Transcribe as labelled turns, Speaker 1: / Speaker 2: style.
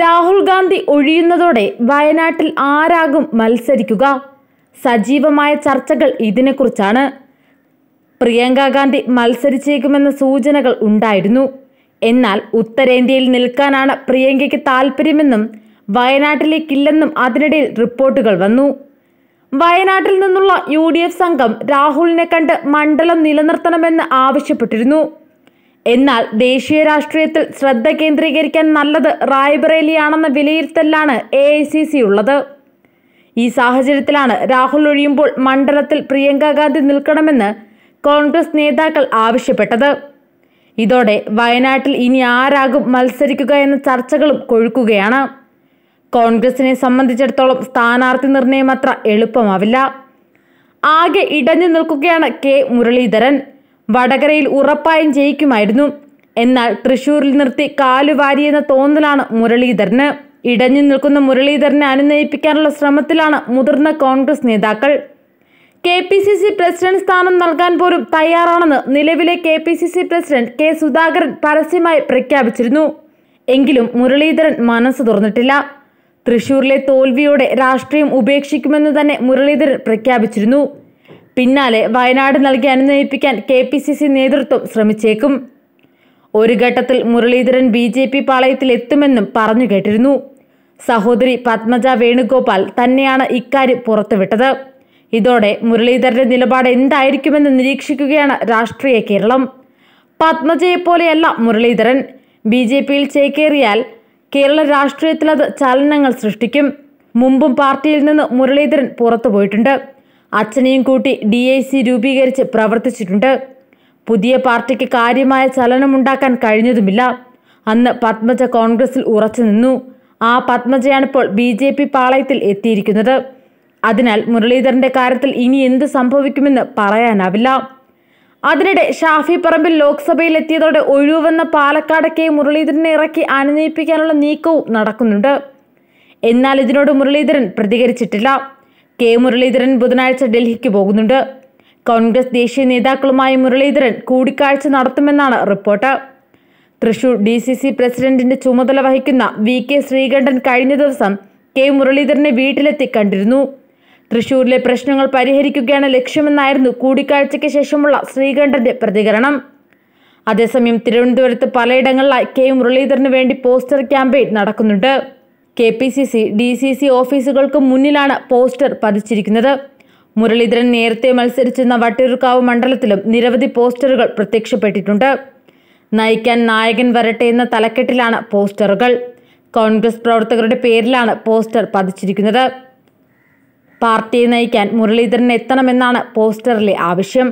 Speaker 1: രാഹുൽ ഗാന്ധി ഒഴിയുന്നതോടെ വയനാട്ടിൽ ആരാകും മത്സരിക്കുക സജീവമായ ചർച്ചകൾ ഇതിനെക്കുറിച്ചാണ് പ്രിയങ്ക ഗാന്ധി മത്സരിച്ചേക്കുമെന്ന സൂചനകൾ ഉണ്ടായിരുന്നു എന്നാൽ ഉത്തരേന്ത്യയിൽ നിൽക്കാനാണ് പ്രിയങ്കയ്ക്ക് താൽപ്പര്യമെന്നും വയനാട്ടിലേക്കില്ലെന്നും അതിനിടയിൽ റിപ്പോർട്ടുകൾ വന്നു വയനാട്ടിൽ നിന്നുള്ള യു സംഘം രാഹുലിനെ കണ്ട് മണ്ഡലം നിലനിർത്തണമെന്ന് ആവശ്യപ്പെട്ടിരുന്നു എന്നാൽ ദേശീയ രാഷ്ട്രീയത്തിൽ ശ്രദ്ധ കേന്ദ്രീകരിക്കാൻ നല്ലത് റായ്ബറേലിയാണെന്ന വിലയിരുത്തലാണ് എ ഐ സി സി ഉള്ളത് ഈ സാഹചര്യത്തിലാണ് രാഹുൽ ഒഴിയുമ്പോൾ മണ്ഡലത്തിൽ പ്രിയങ്ക ഗാന്ധി നിൽക്കണമെന്ന് കോൺഗ്രസ് നേതാക്കൾ ആവശ്യപ്പെട്ടത് ഇതോടെ വയനാട്ടിൽ ഇനി ആരാകും മത്സരിക്കുക എന്ന ചർച്ചകളും കൊഴുക്കുകയാണ് കോൺഗ്രസിനെ സംബന്ധിച്ചിടത്തോളം സ്ഥാനാർത്ഥി നിർണയം അത്ര എളുപ്പമാവില്ല ആകെ ഇടഞ്ഞു നിൽക്കുകയാണ് കെ മുരളീധരൻ വടകരയിൽ ഉറപ്പായും ജയിക്കുമായിരുന്നു എന്നാൽ തൃശൂരിൽ നിർത്തി കാലുവാരിയെന്ന തോന്നലാണ് മുരളീധരന് ഇടഞ്ഞു നിൽക്കുന്ന മുരളീധരനെ അനുനയിപ്പിക്കാനുള്ള ശ്രമത്തിലാണ് മുതിർന്ന കോൺഗ്രസ് നേതാക്കൾ K P C C president സ്ഥാനം നൽകാൻ പോലും തയ്യാറാണെന്ന് നിലവിലെ K P C C president K Sudhakaran പരസ്യമായി പ്രഖ്യാപിച്ചിരുന്നു എങ്കിലും മുരളീധരൻ മനസ്സ് തുറന്നിട്ടില്ല തൃശൂരിലെ തോൽവിയോടെ രാഷ്ട്രീയം ഉപേക്ഷിക്കുമെന്ന് തന്നെ മുരളീധരൻ പ്രഖ്യാപിച്ചിരുന്നു പിന്നാലെ വയനാട് നൽകി അനുനയിപ്പിക്കാൻ കെ പി സി സി നേതൃത്വം ശ്രമിച്ചേക്കും ഒരു ഘട്ടത്തിൽ മുരളീധരൻ ബി ജെ പി പാളയത്തിലെത്തുമെന്നും പറഞ്ഞു കേട്ടിരുന്നു സഹോദരി പത്മജ വേണുഗോപാൽ തന്നെയാണ് ഇക്കാര്യം പുറത്തുവിട്ടത് ഇതോടെ മുരളീധരന്റെ നിലപാട് എന്തായിരിക്കുമെന്ന് നിരീക്ഷിക്കുകയാണ് രാഷ്ട്രീയ കേരളം പത്മജയെപ്പോലെയല്ല മുരളീധരൻ ബി ജെ പിയിൽ ചേക്കേറിയാൽ കേരള രാഷ്ട്രീയത്തിലത് ചലനങ്ങൾ സൃഷ്ടിക്കും മുമ്പും പാർട്ടിയിൽ നിന്ന് മുരളീധരൻ പുറത്തുപോയിട്ടുണ്ട് അച്ഛനെയും കൂട്ടി ഡി ഐ സി രൂപീകരിച്ച് പ്രവർത്തിച്ചിട്ടുണ്ട് പുതിയ പാർട്ടിക്ക് കാര്യമായ ചലനമുണ്ടാക്കാൻ കഴിഞ്ഞതുമില്ല അന്ന് പത്മജ കോൺഗ്രസിൽ ഉറച്ചു നിന്നു ആ പത്മജയാണിപ്പോൾ ബി ജെ പി പാളയത്തിൽ എത്തിയിരിക്കുന്നത് അതിനാൽ മുരളീധരന്റെ കാര്യത്തിൽ ഇനി എന്ത് സംഭവിക്കുമെന്ന് പറയാനാവില്ല അതിനിടെ ഷാഫി പറമ്പിൽ ലോക്സഭയിൽ എത്തിയതോടെ ഒഴിവെന്ന പാലക്കാടൊക്കെ മുരളീധരനെ ഇറക്കി അനുനയിപ്പിക്കാനുള്ള നീക്കവും നടക്കുന്നുണ്ട് എന്നാൽ ഇതിനോട് മുരളീധരൻ പ്രതികരിച്ചിട്ടില്ല കെ മുരളീധരൻ ബുധനാഴ്ച ഡൽഹിക്ക് പോകുന്നുണ്ട് കോൺഗ്രസ് ദേശീയ നേതാക്കളുമായി മുരളീധരൻ കൂടിക്കാഴ്ച നടത്തുമെന്നാണ് report Thrissur D C C പ്രസിഡന്റിന്റെ ചുമതല വഹിക്കുന്ന വി കെ ശ്രീകണ്ഠൻ കഴിഞ്ഞ ദിവസം കെ മുരളീധരനെ വീട്ടിലെത്തി കണ്ടിരുന്നു തൃശൂരിലെ പ്രശ്നങ്ങൾ പരിഹരിക്കുകയാണ് ലക്ഷ്യമെന്നായിരുന്നു കൂടിക്കാഴ്ചയ്ക്ക് ശേഷമുള്ള ശ്രീകണ്ഠന്റെ പ്രതികരണം അതേസമയം തിരുവനന്തപുരത്ത് പലയിടങ്ങളിലായി കെ മുരളീധരന് വേണ്ടി പോസ്റ്റർ ക്യാമ്പയിൻ നടക്കുന്നുണ്ട് K P C C D C C ഓഫീസുകൾക്ക് മുന്നിലാണ് പോസ്റ്റർ പതിച്ചിരിക്കുന്നത് മുരളീധരൻ നേരത്തെ മത്സരിച്ചിരുന്ന വട്ടിയൂർക്കാവ് മണ്ഡലത്തിലും നിരവധി പോസ്റ്ററുകൾ പ്രത്യക്ഷപ്പെട്ടിട്ടുണ്ട് നയിക്കാൻ നായകൻ വരട്ടെ എന്ന തലക്കെട്ടിലാണ് പോസ്റ്ററുകൾ കോൺഗ്രസ് പ്രവർത്തകരുടെ പേരിലാണ് പോസ്റ്റർ പതിച്ചിരിക്കുന്നത് പാർട്ടിയെ നയിക്കാൻ മുരളീധരൻ എത്തണമെന്നാണ് പോസ്റ്ററിലെ ആവശ്യം